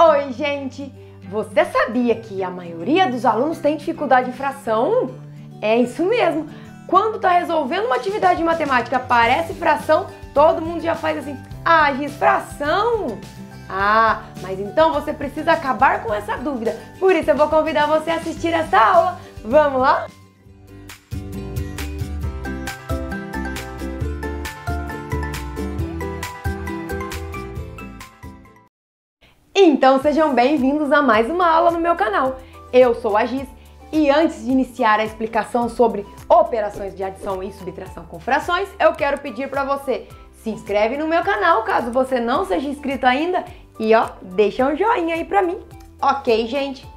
Oi, gente! Você sabia que a maioria dos alunos tem dificuldade em fração? É isso mesmo! Quando está resolvendo uma atividade de matemática, parece fração, todo mundo já faz assim: ah, Giz, fração? Ah, mas então você precisa acabar com essa dúvida. Por isso eu vou convidar você a assistir essa aula. Vamos lá? Então sejam bem-vindos a mais uma aula no meu canal. Eu sou a Giz e antes de iniciar a explicação sobre operações de adição e subtração com frações, eu quero pedir para você se inscreve no meu canal caso você não seja inscrito ainda e ó, deixa um joinha aí para mim. Ok, gente?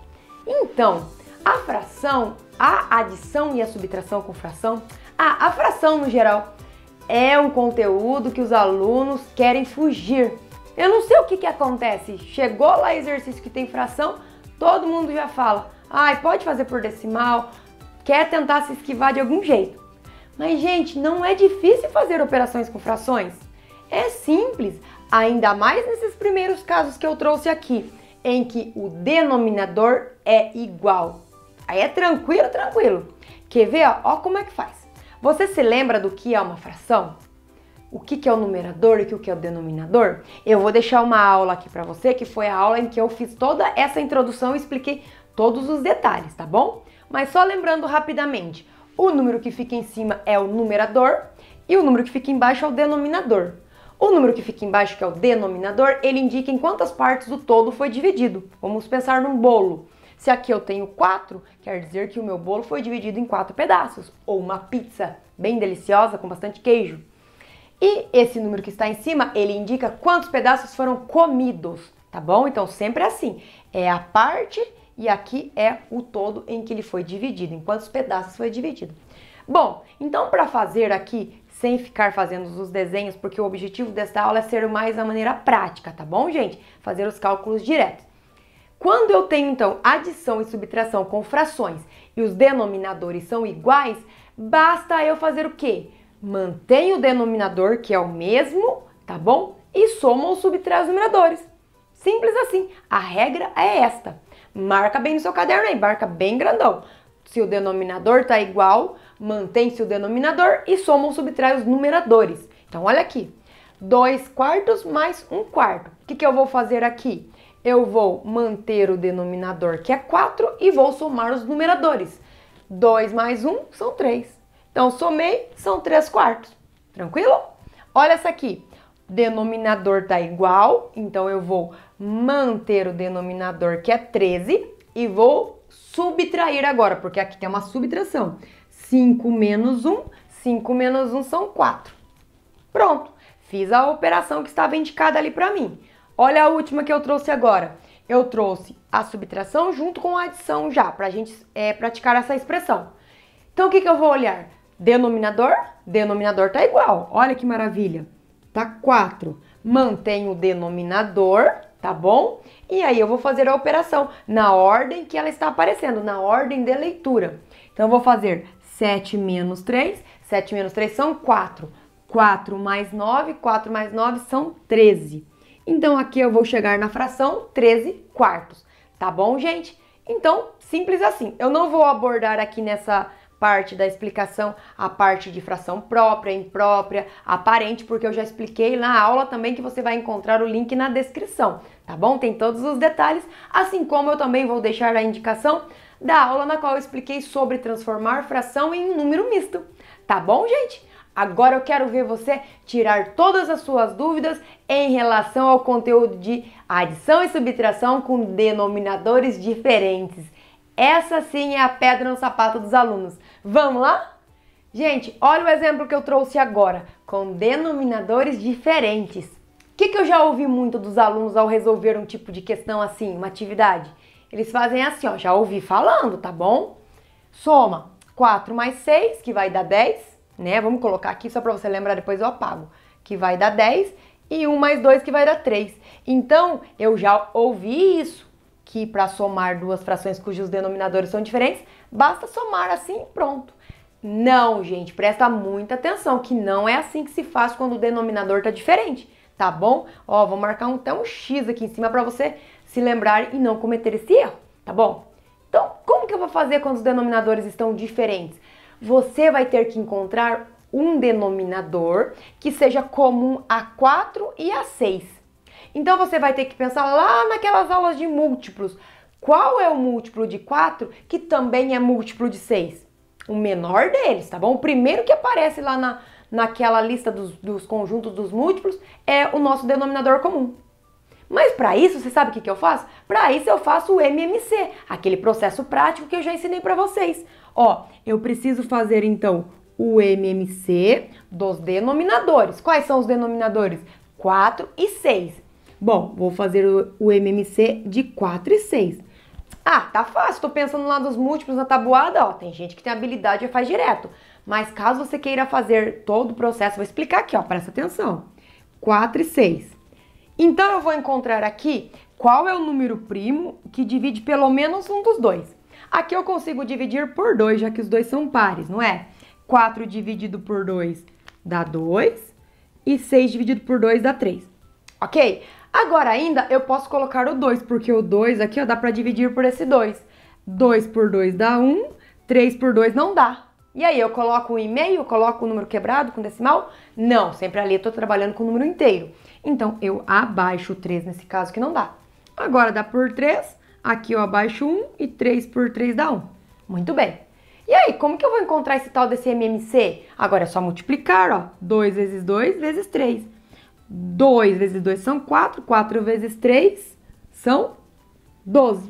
Então, a fração, a adição e a subtração com fração, a, a fração no geral é um conteúdo que os alunos querem fugir eu não sei o que, que acontece. Chegou lá exercício que tem fração, todo mundo já fala: ai, pode fazer por decimal, quer tentar se esquivar de algum jeito. Mas, gente, não é difícil fazer operações com frações. É simples, ainda mais nesses primeiros casos que eu trouxe aqui, em que o denominador é igual. Aí é tranquilo, tranquilo. Quer ver? Ó, ó como é que faz. Você se lembra do que é uma fração? o que, que é o numerador e o que é o denominador? Eu vou deixar uma aula aqui para você, que foi a aula em que eu fiz toda essa introdução e expliquei todos os detalhes, tá bom? Mas só lembrando rapidamente, o número que fica em cima é o numerador e o número que fica embaixo é o denominador. O número que fica embaixo, que é o denominador, ele indica em quantas partes o todo foi dividido. Vamos pensar num bolo. Se aqui eu tenho 4, quer dizer que o meu bolo foi dividido em 4 pedaços, ou uma pizza bem deliciosa com bastante queijo. E esse número que está em cima, ele indica quantos pedaços foram comidos, tá bom? Então sempre assim, é a parte e aqui é o todo em que ele foi dividido, em quantos pedaços foi dividido. Bom, então para fazer aqui, sem ficar fazendo os desenhos, porque o objetivo desta aula é ser mais a maneira prática, tá bom, gente? Fazer os cálculos diretos. Quando eu tenho então adição e subtração com frações e os denominadores são iguais, basta eu fazer o quê? mantém o denominador, que é o mesmo, tá bom? E soma ou subtrai os numeradores. Simples assim. A regra é esta. Marca bem no seu caderno aí, marca bem grandão. Se o denominador tá igual, mantém-se o denominador e soma ou subtrai os numeradores. Então, olha aqui. 2 quartos mais 1 um quarto. O que, que eu vou fazer aqui? Eu vou manter o denominador, que é 4, e vou somar os numeradores. 2 mais 1 um, são 3. Então, somei, são 3 quartos. Tranquilo? Olha essa aqui. Denominador tá igual, então eu vou manter o denominador que é 13 e vou subtrair agora, porque aqui tem uma subtração. 5 menos 1, 5 menos 1 são 4. Pronto, fiz a operação que estava indicada ali para mim. Olha a última que eu trouxe agora. Eu trouxe a subtração junto com a adição já, para a gente é, praticar essa expressão. Então, o que, que eu vou olhar? Denominador, denominador tá igual. Olha que maravilha. Tá 4. Mantém o denominador, tá bom? E aí eu vou fazer a operação na ordem que ela está aparecendo, na ordem de leitura. Então eu vou fazer 7 menos 3, 7 menos 3 são 4. 4 mais 9, 4 mais 9 são 13. Então aqui eu vou chegar na fração 13 quartos, tá bom, gente? Então, simples assim. Eu não vou abordar aqui nessa parte da explicação, a parte de fração própria, imprópria, aparente, porque eu já expliquei na aula também que você vai encontrar o link na descrição, tá bom? Tem todos os detalhes, assim como eu também vou deixar a indicação da aula na qual eu expliquei sobre transformar fração em número misto, tá bom, gente? Agora eu quero ver você tirar todas as suas dúvidas em relação ao conteúdo de adição e subtração com denominadores diferentes. Essa sim é a pedra no sapato dos alunos. Vamos lá? Gente, olha o exemplo que eu trouxe agora, com denominadores diferentes. O que, que eu já ouvi muito dos alunos ao resolver um tipo de questão assim, uma atividade? Eles fazem assim, ó, já ouvi falando, tá bom? Soma 4 mais 6, que vai dar 10, né? Vamos colocar aqui só para você lembrar, depois eu apago. Que vai dar 10, e 1 mais 2, que vai dar 3. Então, eu já ouvi isso que para somar duas frações cujos denominadores são diferentes, basta somar assim e pronto. Não, gente, presta muita atenção que não é assim que se faz quando o denominador tá diferente, tá bom? Ó, vou marcar um, até um X aqui em cima para você se lembrar e não cometer esse erro, tá bom? Então, como que eu vou fazer quando os denominadores estão diferentes? Você vai ter que encontrar um denominador que seja comum a 4 e a 6. Então você vai ter que pensar lá naquelas aulas de múltiplos. Qual é o múltiplo de 4 que também é múltiplo de 6? O menor deles, tá bom? O primeiro que aparece lá na, naquela lista dos, dos conjuntos dos múltiplos é o nosso denominador comum. Mas para isso, você sabe o que, que eu faço? Para isso eu faço o MMC, aquele processo prático que eu já ensinei para vocês. Ó, eu preciso fazer então o MMC dos denominadores. Quais são os denominadores? 4 e 6. Bom, vou fazer o, MMC de 4 e 6. Ah, tá fácil, tô pensando lá nos múltiplos na tabuada, ó, tem gente que tem habilidade e faz direto. Mas caso você queira fazer todo o processo, vou explicar aqui, ó, presta atenção. 4 e 6. Então eu vou encontrar aqui qual é o número primo que divide pelo menos um dos dois. Aqui eu consigo dividir por 2, já que os dois são pares, não é? 4 dividido por 2 dá 2 e 6 dividido por 2 dá 3. Ok? Agora ainda eu posso colocar o 2, porque o 2 aqui ó, dá para dividir por esse 2. 2 por 2 dá 1, um, 3 por 2 não dá. E aí, eu coloco o um e-mail, coloco o um número quebrado com decimal? Não, sempre ali eu estou trabalhando com o número inteiro. Então, eu abaixo o 3 nesse caso que não dá. Agora dá por 3, aqui eu abaixo 1 e 3 por 3 dá 1. Muito bem. E aí, como que eu vou encontrar esse tal desse MMC? Agora é só multiplicar, ó. 2 vezes 2 vezes 3. 2 vezes 2 são 4, 4 vezes 3 são 12.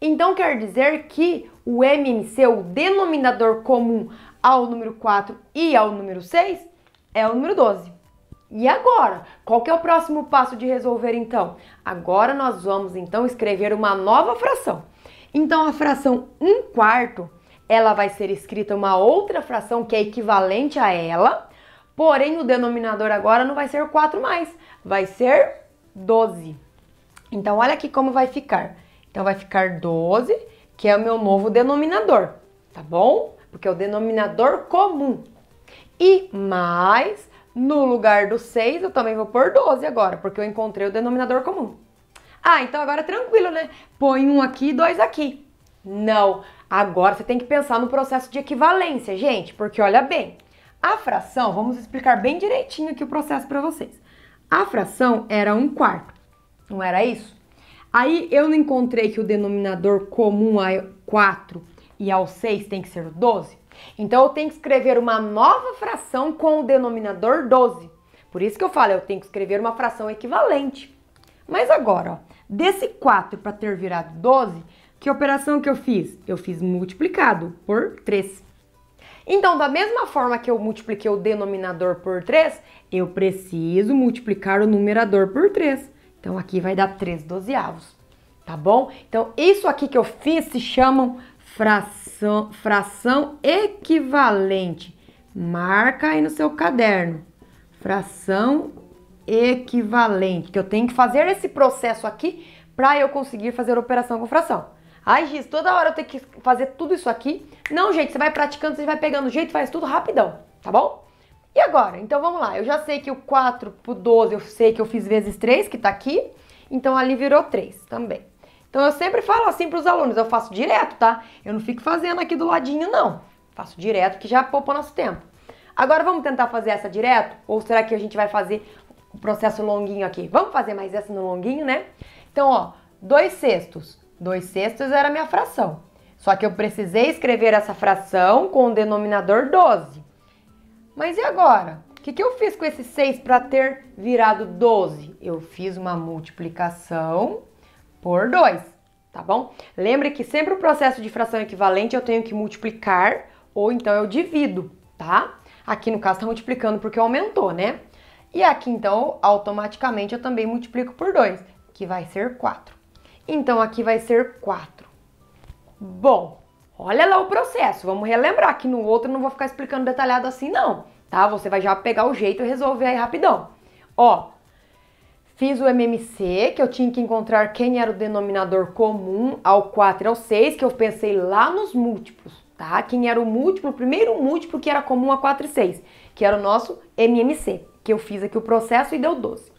Então quer dizer que o MMC, o denominador comum ao número 4 e ao número 6, é o número 12. E agora? Qual que é o próximo passo de resolver então? Agora nós vamos então escrever uma nova fração. Então a fração 1 quarto, ela vai ser escrita uma outra fração que é equivalente a ela, Porém, o denominador agora não vai ser 4 mais, vai ser 12. Então, olha aqui como vai ficar. Então, vai ficar 12, que é o meu novo denominador, tá bom? Porque é o denominador comum. E mais, no lugar do 6, eu também vou pôr 12 agora, porque eu encontrei o denominador comum. Ah, então agora é tranquilo, né? Põe um aqui e dois aqui. Não, agora você tem que pensar no processo de equivalência, gente, porque olha bem, a fração, vamos explicar bem direitinho aqui o processo para vocês. A fração era um quarto, não era isso? Aí eu não encontrei que o denominador comum a 4 e ao 6 tem que ser o 12. Então eu tenho que escrever uma nova fração com o denominador 12. Por isso que eu falo, eu tenho que escrever uma fração equivalente. Mas agora, ó, desse 4 para ter virado 12, que operação que eu fiz? Eu fiz multiplicado por 3. Então, da mesma forma que eu multipliquei o denominador por 3, eu preciso multiplicar o numerador por 3. Então, aqui vai dar 3 dozeavos, tá bom? Então, isso aqui que eu fiz se chamam fração, fração equivalente. Marca aí no seu caderno. Fração equivalente, que eu tenho que fazer esse processo aqui para eu conseguir fazer a operação com fração. Ai, Giz, toda hora eu tenho que fazer tudo isso aqui. Não, gente, você vai praticando, você vai pegando o jeito, faz tudo rapidão, tá bom? E agora? Então vamos lá. Eu já sei que o 4 por 12, eu sei que eu fiz vezes 3, que tá aqui. Então ali virou 3 também. Então eu sempre falo assim para os alunos, eu faço direto, tá? Eu não fico fazendo aqui do ladinho não. Faço direto que já poupa nosso tempo. Agora vamos tentar fazer essa direto ou será que a gente vai fazer o processo longuinho aqui? Vamos fazer mais essa no longuinho, né? Então, ó, 2 sextos 2 sextos era minha fração. Só que eu precisei escrever essa fração com o denominador 12. Mas e agora? O que, que eu fiz com esse 6 para ter virado 12? Eu fiz uma multiplicação por 2, tá bom? Lembre que sempre o processo de fração equivalente eu tenho que multiplicar ou então eu divido, tá? Aqui no caso está multiplicando porque aumentou, né? E aqui então automaticamente eu também multiplico por 2, que vai ser 4. Então aqui vai ser 4. Bom, olha lá o processo. Vamos relembrar que no outro não vou ficar explicando detalhado assim não, tá? Você vai já pegar o jeito e resolver aí rapidão. Ó, Fiz o MMC, que eu tinha que encontrar quem era o denominador comum ao 4 e ao 6, que eu pensei lá nos múltiplos, tá? Quem era o múltiplo, o primeiro múltiplo que era comum a 4 e 6, que era o nosso MMC, que eu fiz aqui o processo e deu 12.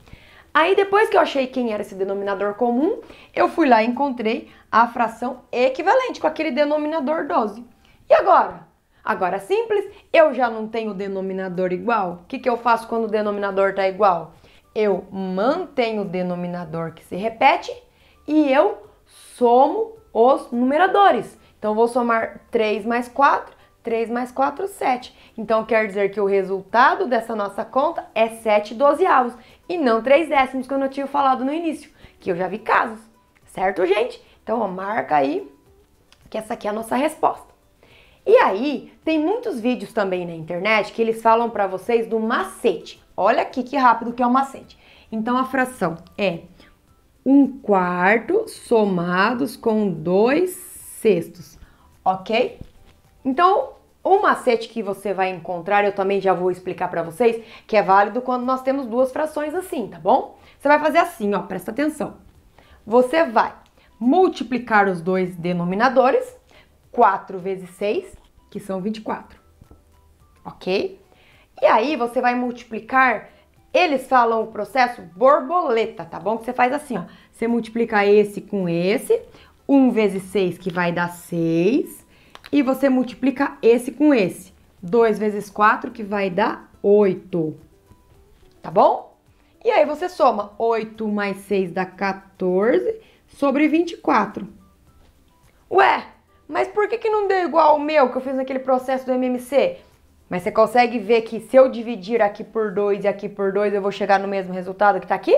Aí depois que eu achei quem era esse denominador comum, eu fui lá e encontrei a fração equivalente com aquele denominador 12. E agora? Agora é simples, eu já não tenho denominador igual. O que, que eu faço quando o denominador está igual? Eu mantenho o denominador que se repete e eu somo os numeradores. Então, vou somar 3 mais 4, 3 mais 4, 7. Então, quer dizer que o resultado dessa nossa conta é 7 dozeavos e não 3 décimos, que eu não tinha falado no início, que eu já vi casos, certo, gente? Então, ó, marca aí que essa aqui é a nossa resposta. E aí, tem muitos vídeos também na internet que eles falam para vocês do macete. Olha aqui que rápido que é o macete. Então, a fração é um quarto somados com dois sextos, ok? Então, o macete que você vai encontrar, eu também já vou explicar para vocês, que é válido quando nós temos duas frações assim, tá bom? Você vai fazer assim, ó, presta atenção. Você vai multiplicar os dois denominadores, 4 vezes 6, que são 24, ok? E aí você vai multiplicar, eles falam o processo borboleta, tá bom? Que você faz assim, ó, você multiplica esse com esse, 1 vezes 6 que vai dar 6, e você multiplica esse com esse. 2 vezes 4, que vai dar 8. Tá bom? E aí você soma 8 mais 6 dá 14 sobre 24. Ué, mas por que, que não deu igual ao meu que eu fiz naquele processo do MMC? Mas você consegue ver que se eu dividir aqui por 2 e aqui por 2, eu vou chegar no mesmo resultado que tá aqui?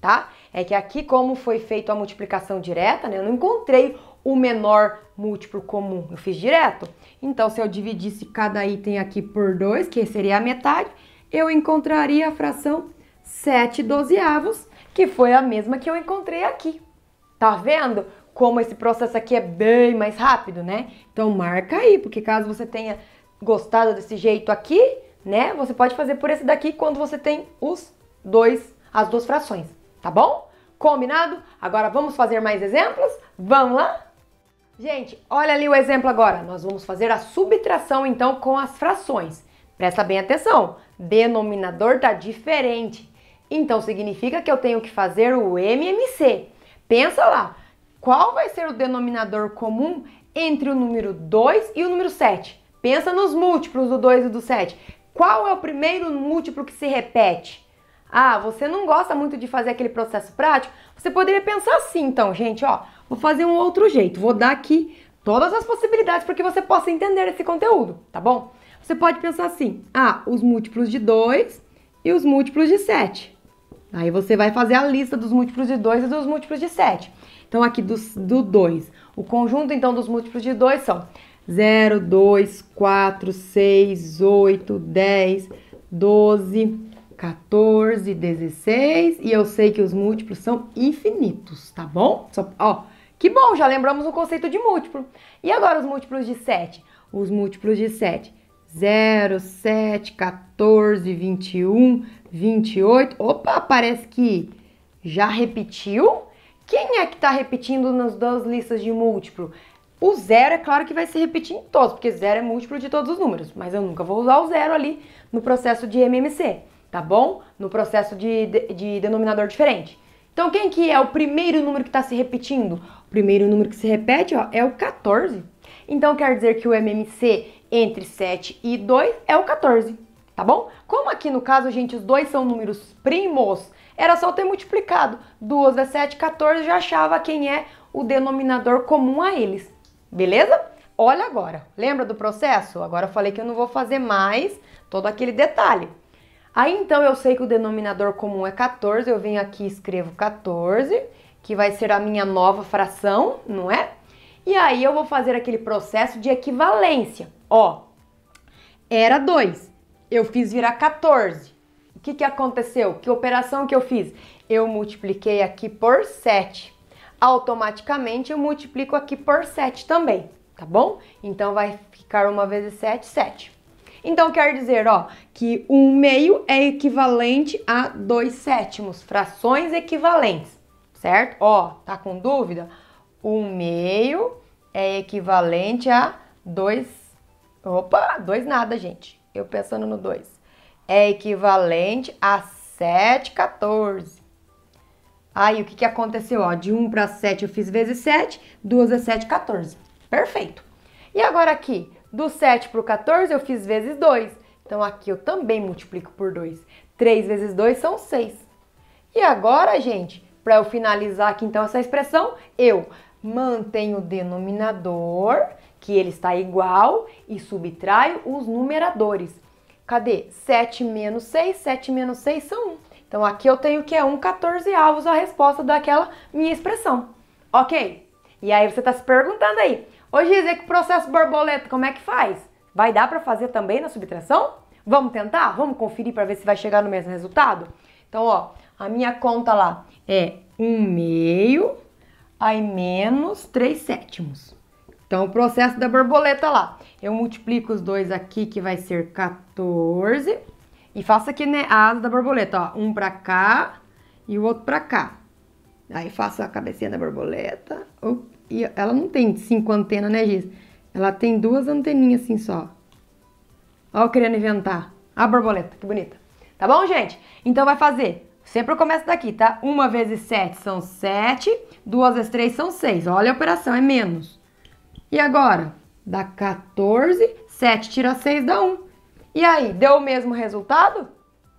Tá? É que aqui, como foi feito a multiplicação direta, né, eu não encontrei o menor múltiplo comum eu fiz direto. Então, se eu dividisse cada item aqui por 2, que seria a metade, eu encontraria a fração 7 dozeavos, que foi a mesma que eu encontrei aqui. Tá vendo como esse processo aqui é bem mais rápido, né? Então, marca aí, porque caso você tenha gostado desse jeito aqui, né? Você pode fazer por esse daqui quando você tem os dois, as duas frações, tá bom? Combinado? Agora vamos fazer mais exemplos? Vamos lá? Gente, olha ali o exemplo agora. Nós vamos fazer a subtração então com as frações. Presta bem atenção. Denominador tá diferente. Então significa que eu tenho que fazer o MMC. Pensa lá, qual vai ser o denominador comum entre o número 2 e o número 7? Pensa nos múltiplos do 2 e do 7. Qual é o primeiro múltiplo que se repete? Ah, você não gosta muito de fazer aquele processo prático? Você poderia pensar assim, então, gente, ó, vou fazer um outro jeito, vou dar aqui todas as possibilidades para que você possa entender esse conteúdo, tá bom? Você pode pensar assim: ah, os múltiplos de 2 e os múltiplos de 7. Aí você vai fazer a lista dos múltiplos de 2 e dos múltiplos de 7. Então, aqui dos, do 2, o conjunto então dos múltiplos de 2 são 0, 2, 4, 6, 8, 10, 12, 14, 16 e eu sei que os múltiplos são infinitos, tá bom? Só, ó, que bom, já lembramos o conceito de múltiplo. E agora os múltiplos de 7? Os múltiplos de 7. 0, 7, 14, 21, 28. Opa, parece que já repetiu. Quem é que está repetindo nas duas listas de múltiplo? O zero é claro que vai se repetir em todos, porque zero é múltiplo de todos os números, mas eu nunca vou usar o zero ali no processo de MMC tá bom? No processo de, de, de denominador diferente. Então, quem que é o primeiro número que está se repetindo? O primeiro número que se repete ó, é o 14. Então, quer dizer que o MMC entre 7 e 2 é o 14, tá bom? Como aqui no caso, gente, os dois são números primos, era só ter multiplicado. 2 vezes 7, 14, já achava quem é o denominador comum a eles, beleza? Olha agora, lembra do processo? Agora eu falei que eu não vou fazer mais todo aquele detalhe. Aí então eu sei que o denominador comum é 14, eu venho aqui e escrevo 14, que vai ser a minha nova fração, não é? E aí eu vou fazer aquele processo de equivalência. Ó, era 2, eu fiz virar 14. O que, que aconteceu? Que operação que eu fiz? Eu multipliquei aqui por 7. Automaticamente eu multiplico aqui por 7 também, tá bom? Então vai ficar uma vezes 7, 7. Então quer dizer, ó, que um meio é equivalente a dois sétimos, frações equivalentes, certo? Ó, tá com dúvida? Um meio é equivalente a dois. Opa, dois nada, gente. Eu pensando no dois. É equivalente a 7 14. Aí o que, que aconteceu? Ó, de 1 para 7 eu fiz vezes 7, 2 é 7, 14. Perfeito. E agora aqui, do 7 para o 14 eu fiz vezes 2. Então aqui eu também multiplico por 2. 3 vezes 2 são 6. E agora, gente, para eu finalizar aqui então essa expressão, eu mantenho o denominador, que ele está igual, e subtraio os numeradores. Cadê? 7 menos 6, 7 menos 6 são 1. Então aqui eu tenho que é 1 14 avos a resposta daquela minha expressão. Ok? E aí você está se perguntando aí, Ô dizer que processo borboleta, como é que faz? Vai dar para fazer também na subtração? Vamos tentar? Vamos conferir para ver se vai chegar no mesmo resultado? Então, ó, a minha conta lá é 1 meio, aí menos 3 sétimos. Então, o processo da borboleta lá. Eu multiplico os dois aqui, que vai ser 14. E faço aqui, né, a asa da borboleta, ó. Um pra cá e o outro pra cá. Aí faço a cabecinha da borboleta. Opa ela não tem cinco antenas, né, Giz? Ela tem duas anteninhas assim só. Ó, eu querendo inventar. A borboleta, que bonita. Tá bom, gente? Então vai fazer. Sempre eu começo daqui, tá? Uma vezes sete são sete, duas vezes três são seis. Olha a operação, é menos. E agora? Dá 14, 7 tira 6 dá 1. E aí, deu o mesmo resultado?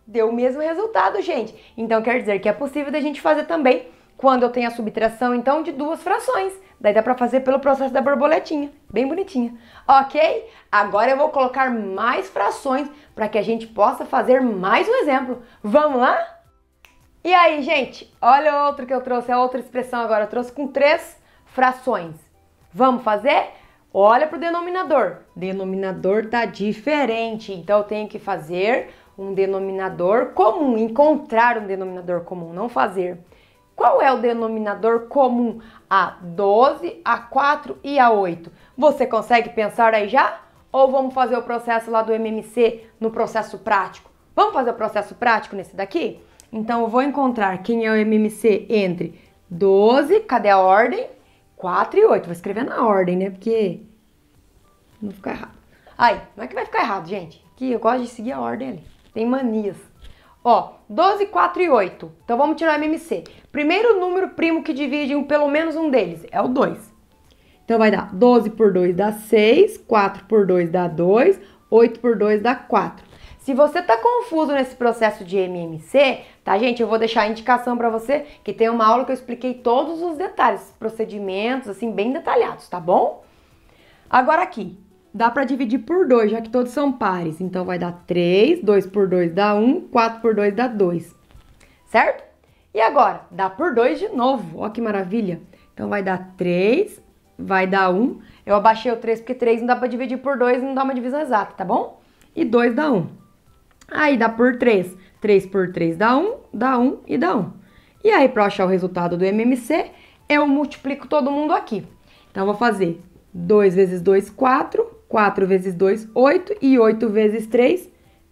Deu o mesmo resultado, gente. Então quer dizer que é possível da gente fazer também quando eu tenho a subtração, então, de duas frações. Daí dá pra fazer pelo processo da borboletinha, bem bonitinha. Ok? Agora eu vou colocar mais frações para que a gente possa fazer mais um exemplo. Vamos lá? E aí, gente? Olha outro que eu trouxe, é outra expressão agora. Eu trouxe com três frações. Vamos fazer? Olha pro denominador. Denominador tá diferente, então eu tenho que fazer um denominador comum, encontrar um denominador comum, não fazer. Qual é o denominador comum a 12, a 4 e a 8? Você consegue pensar aí já? Ou vamos fazer o processo lá do MMC no processo prático? Vamos fazer o processo prático nesse daqui? Então eu vou encontrar quem é o MMC entre 12, cadê a ordem? 4 e 8. Vou escrever na ordem, né? Porque não ficar errado. Aí, não é que vai ficar errado, gente. Que eu gosto de seguir a ordem ali. Tem manias. Ó, 12, 4 e 8. Então vamos tirar o MMC. Primeiro número primo que divide em pelo menos um deles é o 2. Então vai dar 12 por 2 dá 6, 4 por 2 dá 2, 8 por 2 dá 4. Se você tá confuso nesse processo de MMC, tá, gente? Eu vou deixar a indicação para você que tem uma aula que eu expliquei todos os detalhes, procedimentos, assim, bem detalhados, tá bom? Agora aqui, dá para dividir por 2, já que todos são pares. Então, vai dar 3, 2 por 2 dá 1, 4 por 2 dá 2. Certo? E agora, dá por 2 de novo. Ó que maravilha. Então, vai dar 3, vai dar 1. Eu abaixei o 3 porque 3 não dá para dividir por 2 e não dá uma divisão exata, tá bom? E 2 dá 1. Aí, dá por 3. 3 por 3 dá 1, dá 1 e dá 1. E aí, para achar o resultado do MMC, eu multiplico todo mundo aqui. Então, eu vou fazer 2 vezes 2, 4 4 vezes 2, 8. E 8 vezes 3,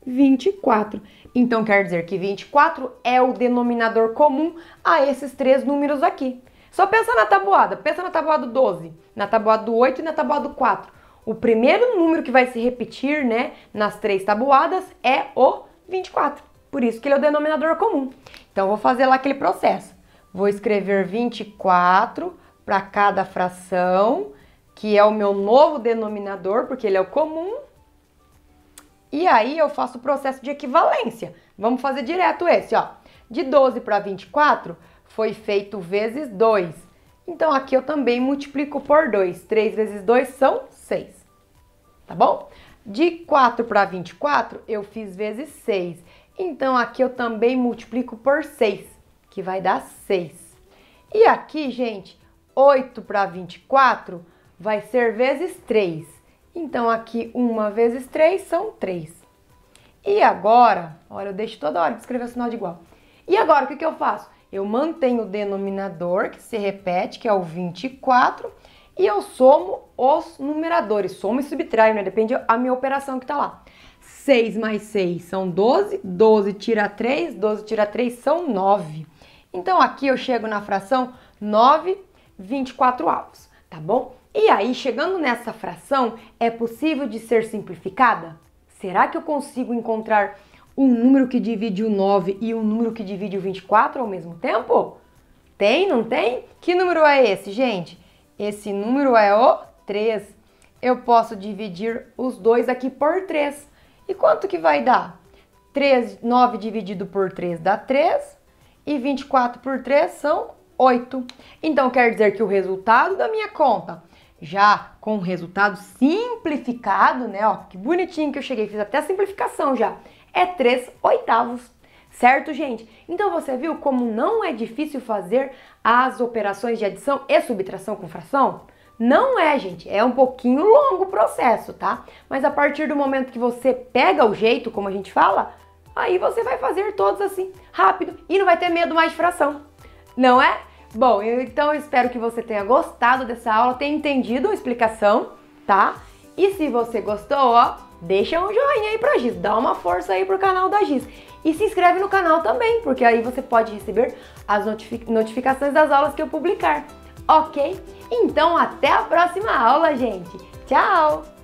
24. Então quer dizer que 24 é o denominador comum a esses três números aqui. Só pensa na tabuada. Pensa na tabuada do 12, na tabuada do 8 e na tabuada do 4. O primeiro número que vai se repetir, né, nas três tabuadas é o 24. Por isso que ele é o denominador comum. Então vou fazer lá aquele processo. Vou escrever 24 para cada fração que é o meu novo denominador, porque ele é o comum. E aí eu faço o processo de equivalência. Vamos fazer direto esse, ó. De 12 para 24 foi feito vezes 2. Então aqui eu também multiplico por 2. 3 vezes 2 são 6. Tá bom? De 4 para 24 eu fiz vezes 6. Então aqui eu também multiplico por 6, que vai dar 6. E aqui, gente, 8 para 24 vai ser vezes 3. Então, aqui, 1 vezes 3 são 3. E agora, olha, eu deixo toda hora de escrever o sinal de igual. E agora, o que, que eu faço? Eu mantenho o denominador, que se repete, que é o 24, e eu somo os numeradores. Somo e subtraio, né? Depende da minha operação que está lá. 6 mais 6 são 12, 12 tira 3, 12 tira 3 são 9. Então, aqui eu chego na fração 9, 24 avos, tá bom? E aí, chegando nessa fração, é possível de ser simplificada? Será que eu consigo encontrar um número que divide o 9 e um número que divide o 24 ao mesmo tempo? Tem, não tem? Que número é esse, gente? Esse número é o 3. Eu posso dividir os dois aqui por 3. E quanto que vai dar? 3, 9 dividido por 3 dá 3 e 24 por 3 são 8. Então quer dizer que o resultado da minha conta já com o resultado simplificado, né? Ó, que bonitinho que eu cheguei, fiz até a simplificação já. É 3 oitavos, certo, gente? Então você viu como não é difícil fazer as operações de adição e subtração com fração? Não é, gente, é um pouquinho longo o processo, tá? Mas a partir do momento que você pega o jeito, como a gente fala, aí você vai fazer todos assim, rápido e não vai ter medo mais de fração. Não é? Bom, eu, então eu espero que você tenha gostado dessa aula, tenha entendido a explicação, tá? E se você gostou, ó, deixa um joinha aí pra Giz, dá uma força aí pro canal da Giz. E se inscreve no canal também, porque aí você pode receber as notific notificações das aulas que eu publicar. Ok? Então até a próxima aula, gente! Tchau!